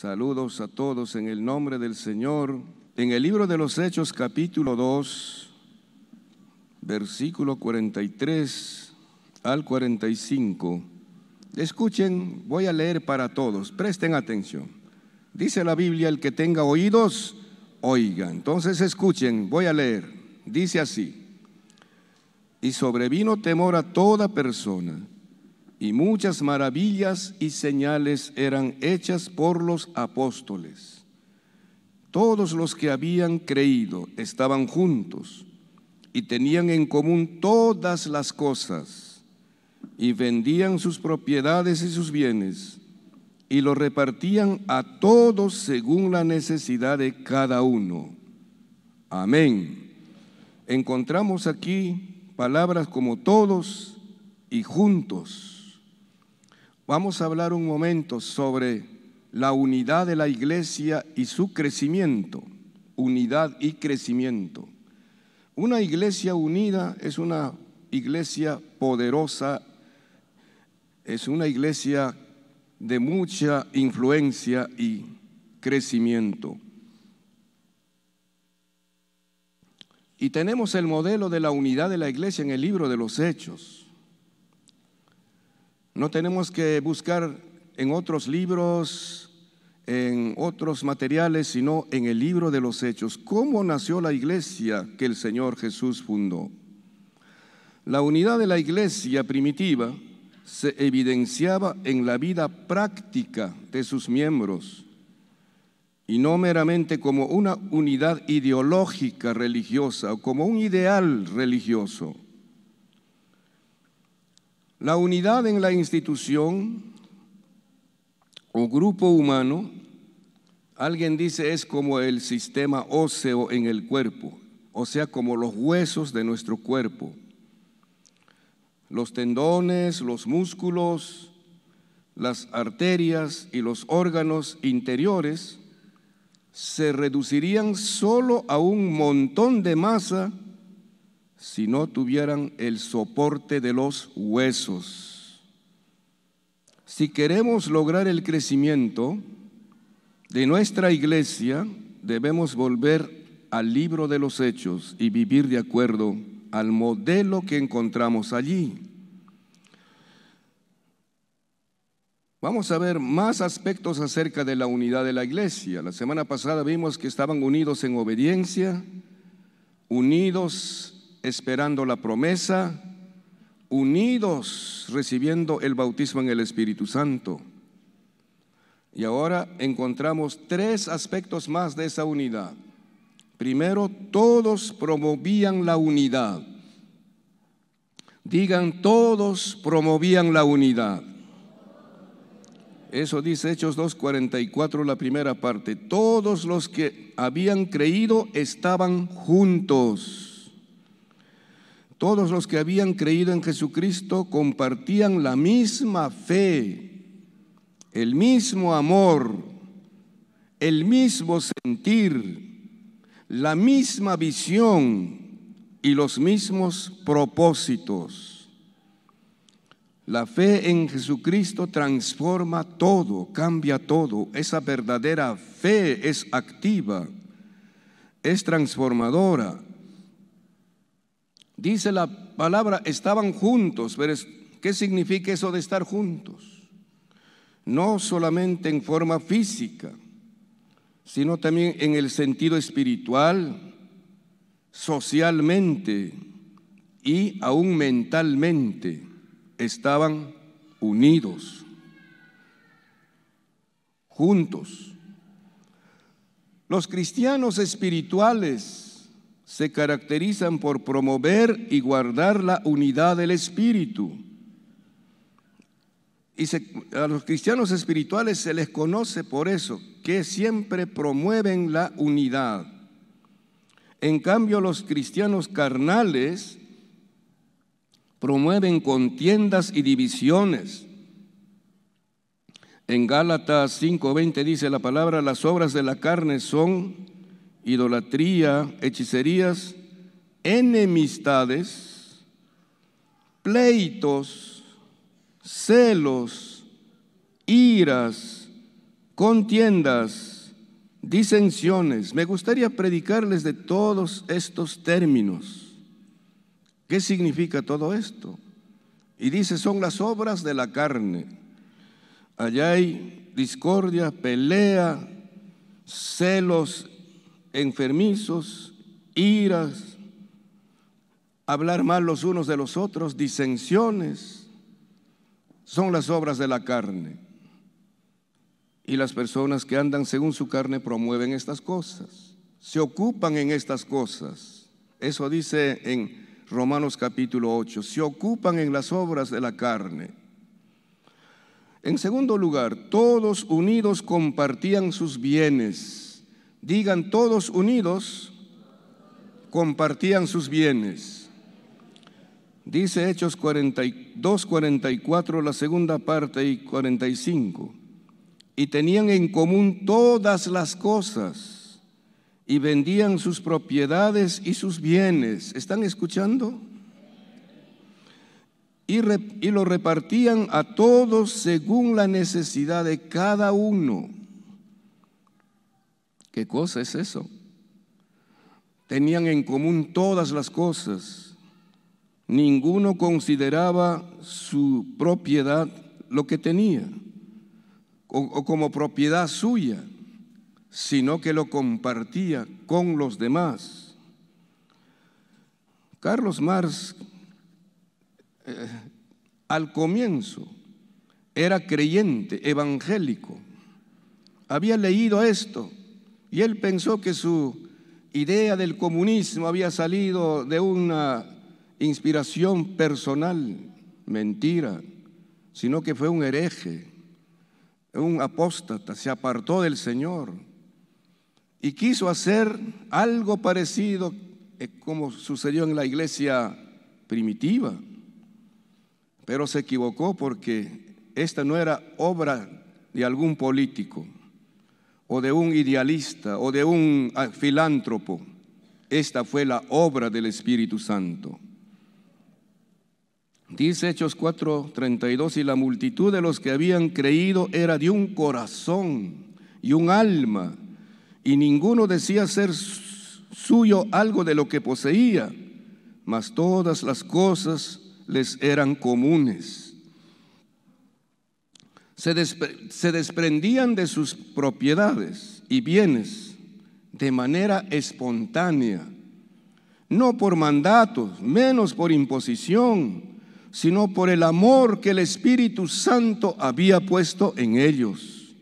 Saludos a todos en el nombre del Señor. En el libro de los Hechos capítulo 2, versículo 43 al 45. Escuchen, voy a leer para todos, presten atención. Dice la Biblia, el que tenga oídos, oiga. Entonces escuchen, voy a leer. Dice así, y sobrevino temor a toda persona y muchas maravillas y señales eran hechas por los apóstoles. Todos los que habían creído estaban juntos y tenían en común todas las cosas y vendían sus propiedades y sus bienes y lo repartían a todos según la necesidad de cada uno. Amén. Encontramos aquí palabras como todos y juntos. Vamos a hablar un momento sobre la unidad de la iglesia y su crecimiento. Unidad y crecimiento. Una iglesia unida es una iglesia poderosa, es una iglesia de mucha influencia y crecimiento. Y tenemos el modelo de la unidad de la iglesia en el libro de los Hechos. No tenemos que buscar en otros libros, en otros materiales, sino en el libro de los hechos. ¿Cómo nació la iglesia que el Señor Jesús fundó? La unidad de la iglesia primitiva se evidenciaba en la vida práctica de sus miembros y no meramente como una unidad ideológica religiosa o como un ideal religioso. La unidad en la institución o grupo humano, alguien dice es como el sistema óseo en el cuerpo, o sea, como los huesos de nuestro cuerpo, los tendones, los músculos, las arterias y los órganos interiores se reducirían solo a un montón de masa si no tuvieran el soporte de los huesos. Si queremos lograr el crecimiento de nuestra iglesia, debemos volver al libro de los hechos y vivir de acuerdo al modelo que encontramos allí. Vamos a ver más aspectos acerca de la unidad de la iglesia. La semana pasada vimos que estaban unidos en obediencia, unidos esperando la promesa, unidos recibiendo el bautismo en el Espíritu Santo. Y ahora encontramos tres aspectos más de esa unidad. Primero, todos promovían la unidad. Digan, todos promovían la unidad. Eso dice Hechos 2.44, la primera parte. Todos los que habían creído estaban juntos todos los que habían creído en Jesucristo compartían la misma fe, el mismo amor, el mismo sentir, la misma visión y los mismos propósitos. La fe en Jesucristo transforma todo, cambia todo. Esa verdadera fe es activa, es transformadora Dice la palabra, estaban juntos, pero ¿qué significa eso de estar juntos? No solamente en forma física, sino también en el sentido espiritual, socialmente y aún mentalmente estaban unidos, juntos. Los cristianos espirituales se caracterizan por promover y guardar la unidad del espíritu. Y a los cristianos espirituales se les conoce por eso, que siempre promueven la unidad. En cambio, los cristianos carnales promueven contiendas y divisiones. En Gálatas 5:20 dice la palabra, las obras de la carne son idolatría, hechicerías, enemistades, pleitos, celos, iras, contiendas, disensiones. Me gustaría predicarles de todos estos términos. ¿Qué significa todo esto? Y dice, son las obras de la carne. Allá hay discordia, pelea, celos, enfermizos, iras, hablar mal los unos de los otros, disensiones, son las obras de la carne. Y las personas que andan según su carne promueven estas cosas, se ocupan en estas cosas. Eso dice en Romanos capítulo 8, se ocupan en las obras de la carne. En segundo lugar, todos unidos compartían sus bienes Digan todos unidos, compartían sus bienes. Dice Hechos 42, 44, la segunda parte y 45. Y tenían en común todas las cosas y vendían sus propiedades y sus bienes. ¿Están escuchando? Y, y lo repartían a todos según la necesidad de cada uno ¿Qué cosa es eso? Tenían en común todas las cosas. Ninguno consideraba su propiedad lo que tenía o, como propiedad suya, sino que lo compartía con los demás. Carlos Marx eh, al comienzo era creyente, evangélico. Había leído esto y él pensó que su idea del comunismo había salido de una inspiración personal, mentira, sino que fue un hereje, un apóstata, se apartó del Señor y quiso hacer algo parecido eh, como sucedió en la iglesia primitiva, pero se equivocó porque esta no era obra de algún político, o de un idealista o de un ah, filántropo. Esta fue la obra del Espíritu Santo. Dice Hechos 4:32, y la multitud de los que habían creído era de un corazón y un alma, y ninguno decía ser suyo algo de lo que poseía, mas todas las cosas les eran comunes se, desprendían de sus propiedades y bienes de manera espontánea, no por mandatos, menos por imposición, sino por el amor que el Espíritu Santo había puesto en ellos.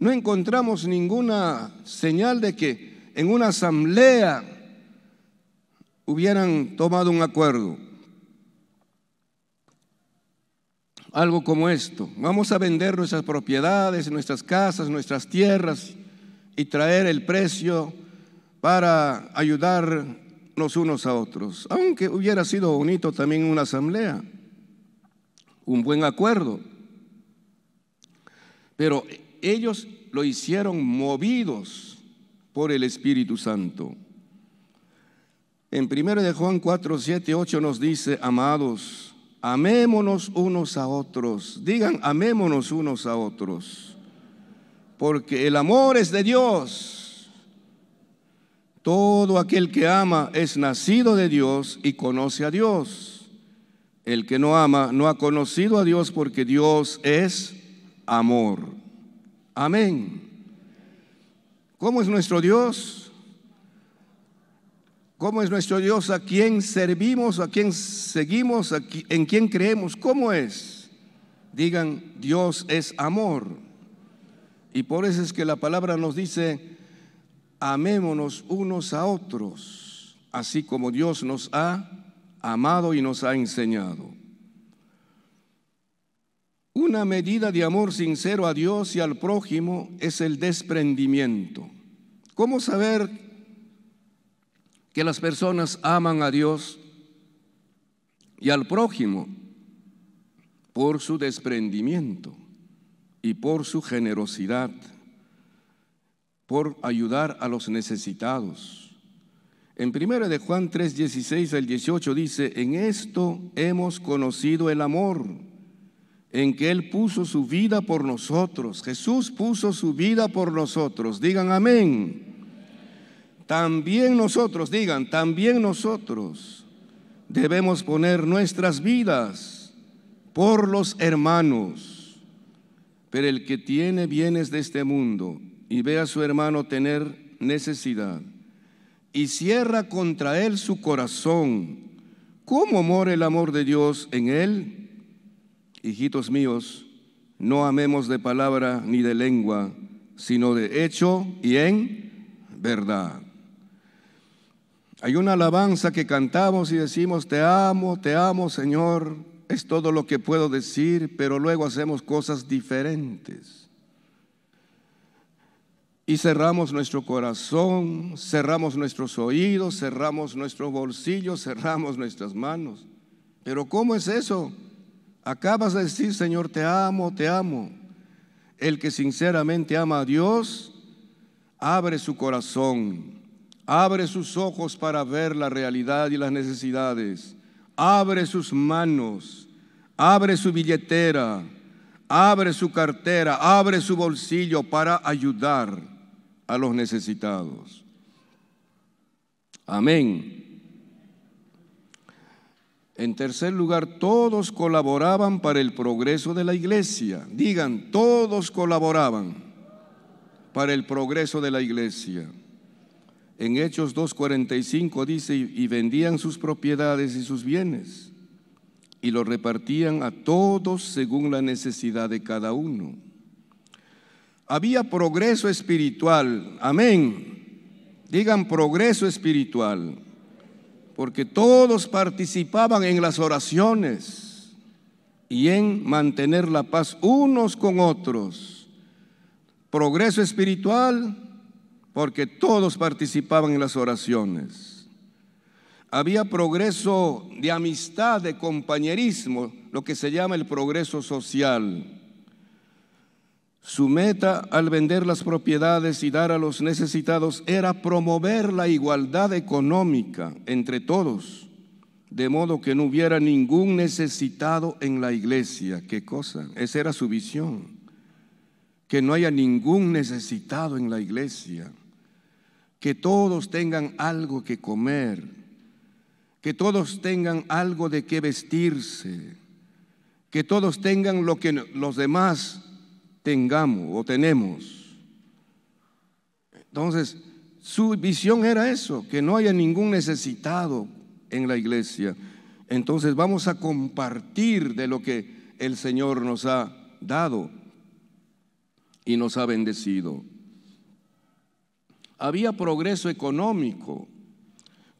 No encontramos ninguna señal de que en una asamblea hubieran tomado un acuerdo. algo como esto. Vamos a vender nuestras propiedades, nuestras casas, nuestras tierras y traer el precio para ayudarnos unos a otros. Aunque hubiera sido bonito también una asamblea, un buen acuerdo. Pero ellos lo hicieron movidos por el Espíritu Santo. En 1 de Juan 4, 7, 8 nos dice, amados, Amémonos unos a otros. Digan, amémonos unos a otros. Porque el amor es de Dios. Todo aquel que ama es nacido de Dios y conoce a Dios. El que no ama no ha conocido a Dios porque Dios es amor. Amén. ¿Cómo es nuestro Dios? ¿Cómo es nuestro Dios? ¿A quién servimos? ¿A quién seguimos? ¿En quién creemos? ¿Cómo es? Digan, Dios es amor. Y por eso es que la palabra nos dice, amémonos unos a otros, así como Dios nos ha amado y nos ha enseñado. Una medida de amor sincero a Dios y al prójimo es el desprendimiento. ¿Cómo saber que las personas aman a Dios y al prójimo por su desprendimiento y por su generosidad, por ayudar a los necesitados. En 1 de Juan 3, 16 al 18 dice, en esto hemos conocido el amor, en que Él puso su vida por nosotros. Jesús puso su vida por nosotros. Digan amén también nosotros, digan, también nosotros debemos poner nuestras vidas por los hermanos. Pero el que tiene bienes de este mundo y ve a su hermano tener necesidad y cierra contra él su corazón, ¿cómo mora el amor de Dios en él? Hijitos míos, no amemos de palabra ni de lengua, sino de hecho y en verdad. Hay una alabanza que cantamos y decimos, te amo, te amo Señor, es todo lo que puedo decir, pero luego hacemos cosas diferentes. Y cerramos nuestro corazón, cerramos nuestros oídos, cerramos nuestros bolsillos, cerramos nuestras manos. Pero ¿cómo es eso? Acabas de decir, Señor, te amo, te amo. El que sinceramente ama a Dios, abre su corazón Abre sus ojos para ver la realidad y las necesidades. Abre sus manos. Abre su billetera. Abre su cartera. Abre su bolsillo para ayudar a los necesitados. Amén. En tercer lugar, todos colaboraban para el progreso de la iglesia. Digan, todos colaboraban para el progreso de la iglesia. En Hechos 2.45 dice, y vendían sus propiedades y sus bienes, y los repartían a todos según la necesidad de cada uno. Había progreso espiritual, amén. Digan progreso espiritual, porque todos participaban en las oraciones y en mantener la paz unos con otros. Progreso espiritual, porque todos participaban en las oraciones. Había progreso de amistad, de compañerismo, lo que se llama el progreso social. Su meta al vender las propiedades y dar a los necesitados era promover la igualdad económica entre todos, de modo que no hubiera ningún necesitado en la iglesia. ¿Qué cosa? Esa era su visión, que no haya ningún necesitado en la iglesia que todos tengan algo que comer, que todos tengan algo de qué vestirse, que todos tengan lo que los demás tengamos o tenemos. Entonces, su visión era eso, que no haya ningún necesitado en la iglesia. Entonces vamos a compartir de lo que el Señor nos ha dado y nos ha bendecido había progreso económico.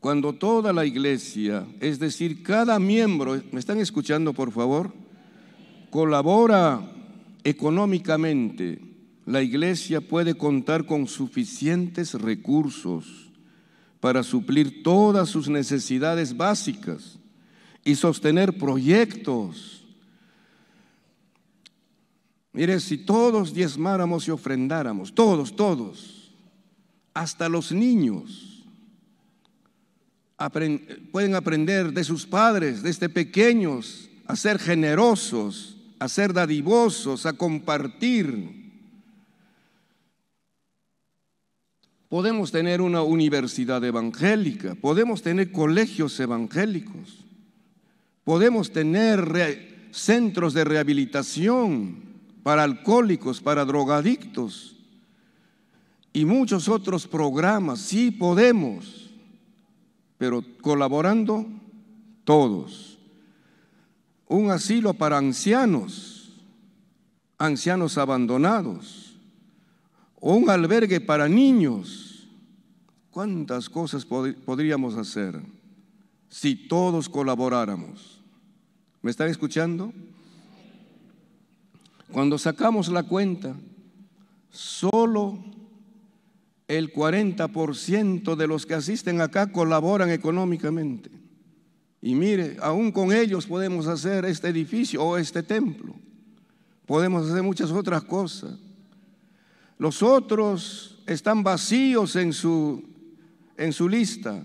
Cuando toda la iglesia, es decir, cada miembro, ¿me están escuchando por favor? Colabora económicamente, la iglesia puede contar con suficientes recursos para suplir todas sus necesidades básicas y sostener proyectos. Mire, si todos diezmáramos y ofrendáramos, todos, todos, hasta los niños pueden aprender de sus padres desde este pequeños a ser generosos, a ser dadivosos, a compartir. Podemos tener una universidad evangélica, podemos tener colegios evangélicos, podemos tener centros de rehabilitación para alcohólicos, para drogadictos y muchos otros programas. Sí podemos, pero colaborando todos. Un asilo para ancianos, ancianos abandonados, un albergue para niños. ¿Cuántas cosas podríamos hacer si todos colaboráramos? ¿Me están escuchando? Cuando sacamos la cuenta, solo el 40% de los que asisten acá colaboran económicamente. Y mire, aún con ellos podemos hacer este edificio o este templo. Podemos hacer muchas otras cosas. Los otros están vacíos en su, en su lista.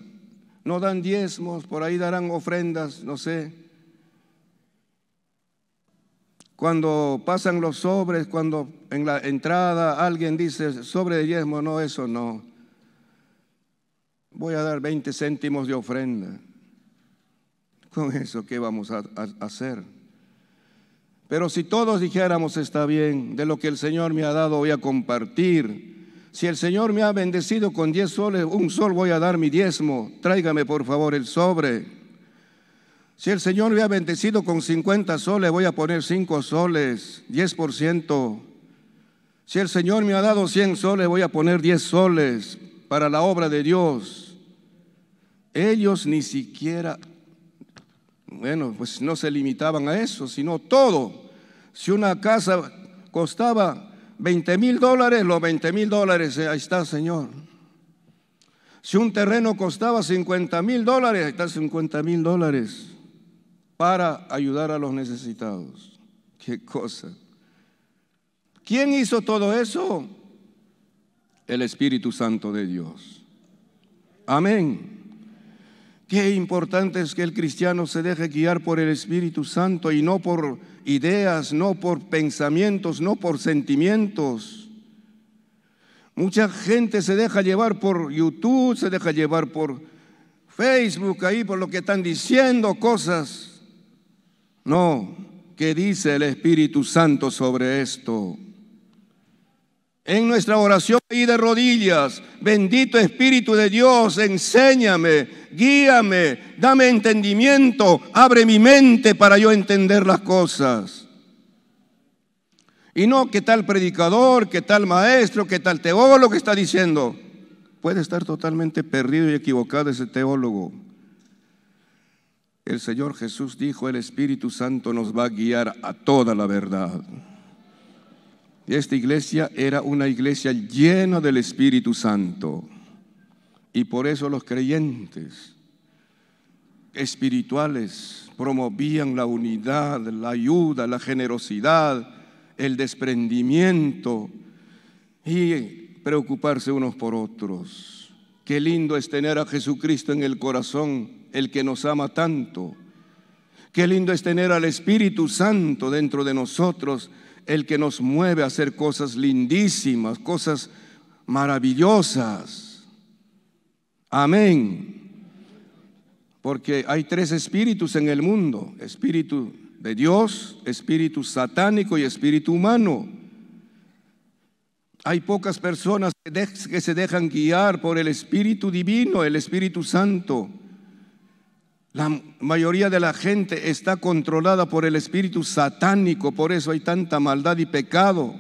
No dan diezmos, por ahí darán ofrendas, no sé cuando pasan los sobres, cuando en la entrada alguien dice sobre de diezmo, no, eso no. Voy a dar 20 céntimos de ofrenda. Con eso, ¿qué vamos a, hacer? Pero si todos dijéramos, está bien, de lo que el Señor me ha dado voy a compartir. Si el Señor me ha bendecido con 10 soles, un sol voy a dar mi diezmo. Tráigame por favor el sobre. Si el Señor me ha bendecido con 50 soles, voy a poner 5 soles, 10%. Si el Señor me ha dado 100 soles, voy a poner 10 soles para la obra de Dios. Ellos ni siquiera, bueno, pues no se limitaban a eso, sino todo. Si una casa costaba 20 mil dólares, los 20 mil dólares, ahí está, Señor. Si un terreno costaba 50 mil dólares, ahí está 50 mil dólares para ayudar a los necesitados. Qué cosa. ¿Quién hizo todo eso? El Espíritu Santo de Dios. Amén. Qué importante es que el cristiano se deje guiar por el Espíritu Santo y no por ideas, no por pensamientos, no por sentimientos. Mucha gente se deja llevar por YouTube, se deja llevar por Facebook, ahí por lo que están diciendo cosas no, ¿qué dice el Espíritu Santo sobre esto? En nuestra oración y de rodillas, bendito Espíritu de Dios, enséñame, guíame, dame entendimiento, abre mi mente para yo entender las cosas. Y no ¿qué tal predicador, qué tal maestro, qué tal teólogo está diciendo. Puede estar totalmente perdido y equivocado ese teólogo. El Señor Jesús dijo, el Espíritu Santo nos va a guiar a toda la verdad. Esta iglesia era una iglesia llena del Espíritu Santo. Y por eso los creyentes espirituales promovían la unidad, la ayuda, la generosidad, el desprendimiento y preocuparse unos por otros. Qué lindo es tener a Jesucristo en el corazón el que nos ama tanto. Qué lindo es tener al Espíritu Santo dentro de nosotros, el que nos mueve a hacer cosas lindísimas, cosas maravillosas. Amén. Porque hay tres espíritus en el mundo, espíritu de Dios, espíritu satánico y espíritu humano. Hay pocas personas que, se dejan guiar por el Espíritu Divino, el Espíritu Santo. La mayoría de la gente está controlada por el espíritu satánico, por eso hay tanta maldad y pecado.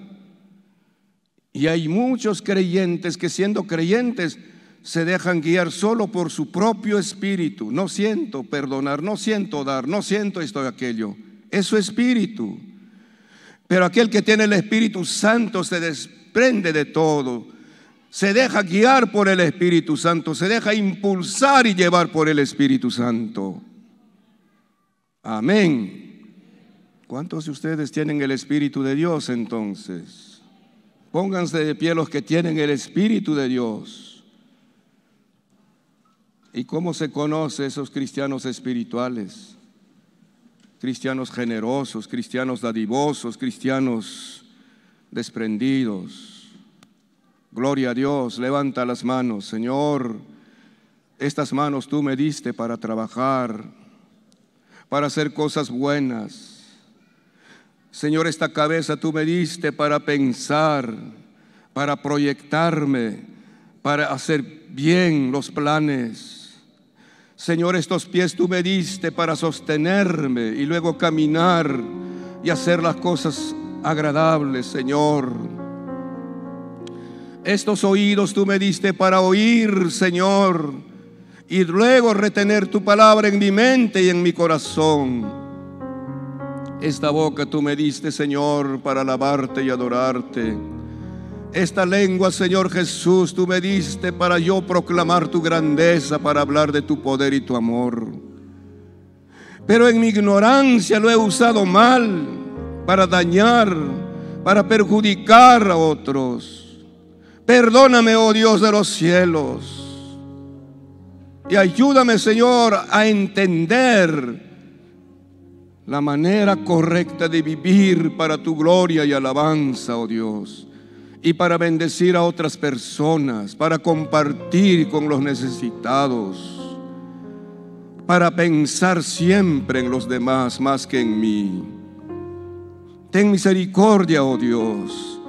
Y hay muchos creyentes que siendo creyentes se dejan guiar solo por su propio espíritu. No siento perdonar, no siento dar, no siento esto y aquello. Es su espíritu. Pero aquel que tiene el Espíritu Santo se desprende de todo se deja guiar por el Espíritu Santo, se deja impulsar y llevar por el Espíritu Santo. Amén. ¿Cuántos de ustedes tienen el Espíritu de Dios entonces? Pónganse de pie los que tienen el Espíritu de Dios. ¿Y cómo se conocen esos cristianos espirituales? Cristianos generosos, cristianos dadivosos, cristianos desprendidos. Gloria a Dios, levanta las manos. Señor, estas manos tú me diste para trabajar, para hacer cosas buenas. Señor, esta cabeza tú me diste para pensar, para proyectarme, para hacer bien los planes. Señor, estos pies tú me diste para sostenerme y luego caminar y hacer las cosas agradables, Señor. Estos oídos tú me diste para oír, Señor, y luego retener tu palabra en mi mente y en mi corazón. Esta boca tú me diste, Señor, para alabarte y adorarte. Esta lengua, Señor Jesús, tú me diste para yo proclamar tu grandeza, para hablar de tu poder y tu amor. Pero en mi ignorancia lo he usado mal para dañar, para perjudicar a otros. Perdóname, oh Dios de los cielos. Y ayúdame, Señor, a entender la manera correcta de vivir para tu gloria y alabanza, oh Dios. Y para bendecir a otras personas, para compartir con los necesitados, para pensar siempre en los demás más que en mí. Ten misericordia, oh Dios.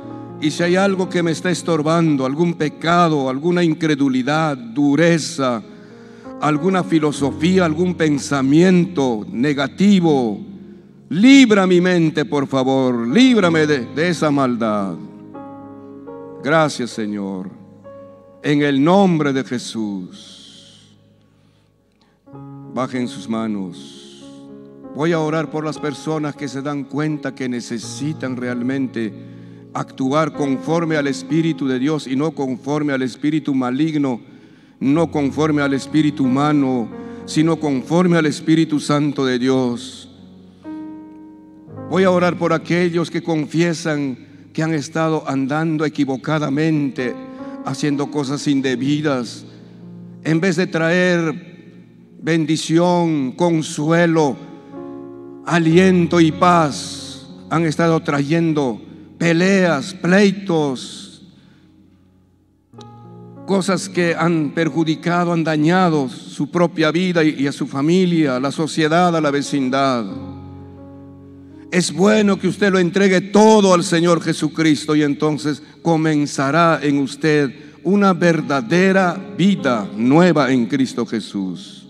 Y si hay algo que me está estorbando, algún pecado, alguna incredulidad, dureza, alguna filosofía, algún pensamiento negativo, libra mi mente, por favor, líbrame de, esa maldad. Gracias, Señor, en el nombre de Jesús. Bajen sus manos. Voy a orar por las personas que se dan cuenta que necesitan realmente actuar conforme al Espíritu de Dios y no conforme al Espíritu maligno, no conforme al Espíritu humano, sino conforme al Espíritu Santo de Dios. Voy a orar por aquellos que confiesan que han estado andando equivocadamente, haciendo cosas indebidas, en vez de traer bendición, consuelo, aliento y paz, han estado trayendo peleas, pleitos, cosas que han perjudicado, han dañado su propia vida y a su familia, a la sociedad, a la vecindad. Es bueno que usted lo entregue todo al Señor Jesucristo y entonces comenzará en usted una verdadera vida nueva en Cristo Jesús.